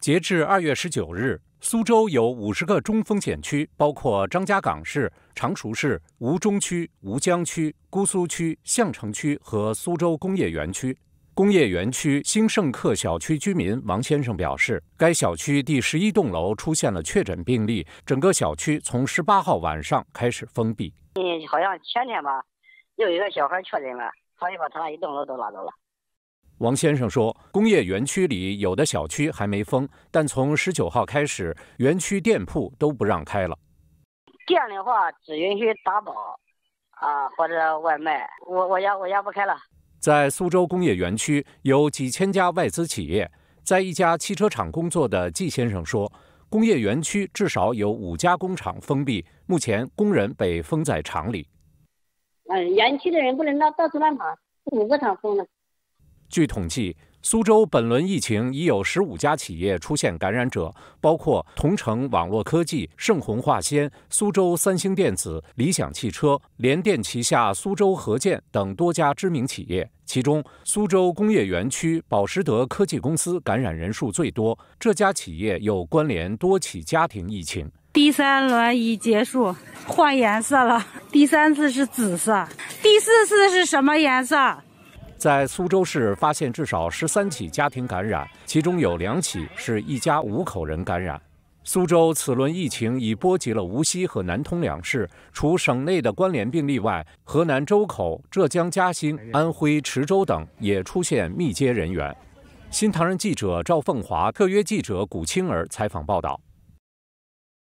截至二月十九日，苏州有五十个中风险区，包括张家港市、常熟市、吴中区、吴江区、姑苏区、相城区和苏州工业园区。工业园区兴盛客小区居民王先生表示，该小区第十一栋楼出现了确诊病例，整个小区从十八号晚上开始封闭。嗯，好像前天吧，又一个小孩确诊了，所以把他那一栋楼都拉走了。王先生说：“工业园区里有的小区还没封，但从十九号开始，园区店铺都不让开了。店样的话只允许打包啊或者外卖，我我家我家不开了。”在苏州工业园区有几千家外资企业，在一家汽车厂工作的季先生说：“工业园区至少有五家工厂封闭，目前工人被封在厂里。嗯，园区的人不能到到处乱跑，五个厂封了。”据统计，苏州本轮疫情已有十五家企业出现感染者，包括同城网络科技、盛虹化纤、苏州三星电子、理想汽车、联电旗下苏州合建等多家知名企业。其中，苏州工业园区宝石德科技公司感染人数最多，这家企业有关联多起家庭疫情。第三轮已结束，换颜色了。第三次是紫色，第四次是什么颜色？在苏州市发现至少十三起家庭感染，其中有两起是一家五口人感染。苏州此轮疫情已波及了无锡和南通两市，除省内的关联病例外，河南周口、浙江嘉兴、安徽池州等也出现密接人员。新唐人记者赵凤华、特约记者谷青儿采访报道。